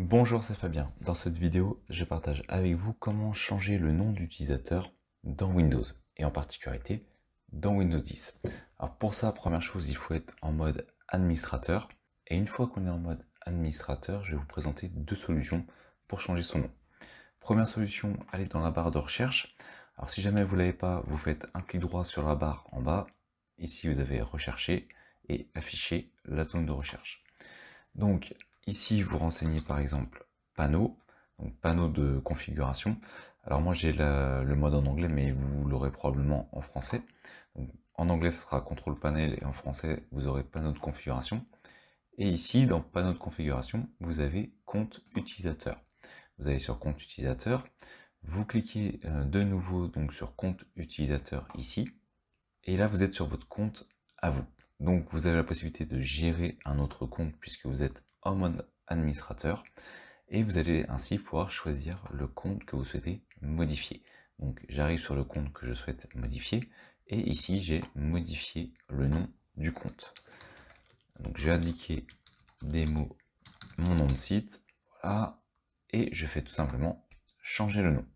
Bonjour, c'est Fabien. Dans cette vidéo, je partage avec vous comment changer le nom d'utilisateur dans Windows, et en particularité dans Windows 10. Alors pour ça, première chose, il faut être en mode administrateur. Et une fois qu'on est en mode administrateur, je vais vous présenter deux solutions pour changer son nom. Première solution, allez dans la barre de recherche. Alors si jamais vous ne l'avez pas, vous faites un clic droit sur la barre en bas. Ici, vous avez recherché et afficher la zone de recherche. Donc Ici, vous renseignez par exemple panneau, donc panneau de configuration. Alors moi j'ai le mode en anglais, mais vous l'aurez probablement en français. en anglais, ce sera contrôle panel et en français, vous aurez panneau de configuration. Et ici, dans panneau de configuration, vous avez compte utilisateur. Vous allez sur compte utilisateur, vous cliquez euh, de nouveau donc sur compte utilisateur ici, et là vous êtes sur votre compte à vous. Donc vous avez la possibilité de gérer un autre compte puisque vous êtes en mode administrateur et vous allez ainsi pouvoir choisir le compte que vous souhaitez modifier. Donc j'arrive sur le compte que je souhaite modifier et ici j'ai modifié le nom du compte. Donc je vais indiquer des mots mon nom de site, voilà, et je fais tout simplement changer le nom.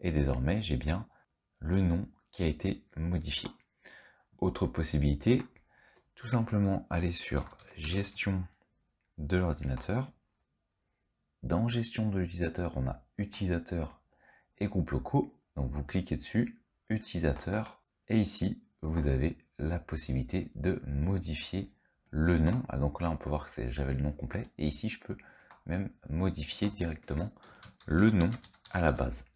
Et désormais j'ai bien le nom qui a été modifié. Autre possibilité, tout simplement aller sur gestion de l'ordinateur. Dans gestion de l'utilisateur, on a utilisateur et groupe locaux. Donc vous cliquez dessus, utilisateur, et ici vous avez la possibilité de modifier le nom. Ah, donc là on peut voir que j'avais le nom complet, et ici je peux même modifier directement le nom à la base.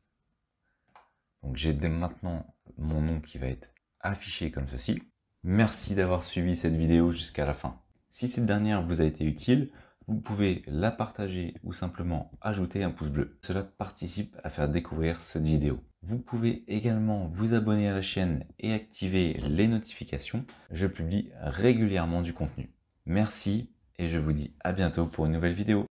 Donc j'ai maintenant mon nom qui va être affiché comme ceci. Merci d'avoir suivi cette vidéo jusqu'à la fin. Si cette dernière vous a été utile, vous pouvez la partager ou simplement ajouter un pouce bleu. Cela participe à faire découvrir cette vidéo. Vous pouvez également vous abonner à la chaîne et activer les notifications. Je publie régulièrement du contenu. Merci et je vous dis à bientôt pour une nouvelle vidéo.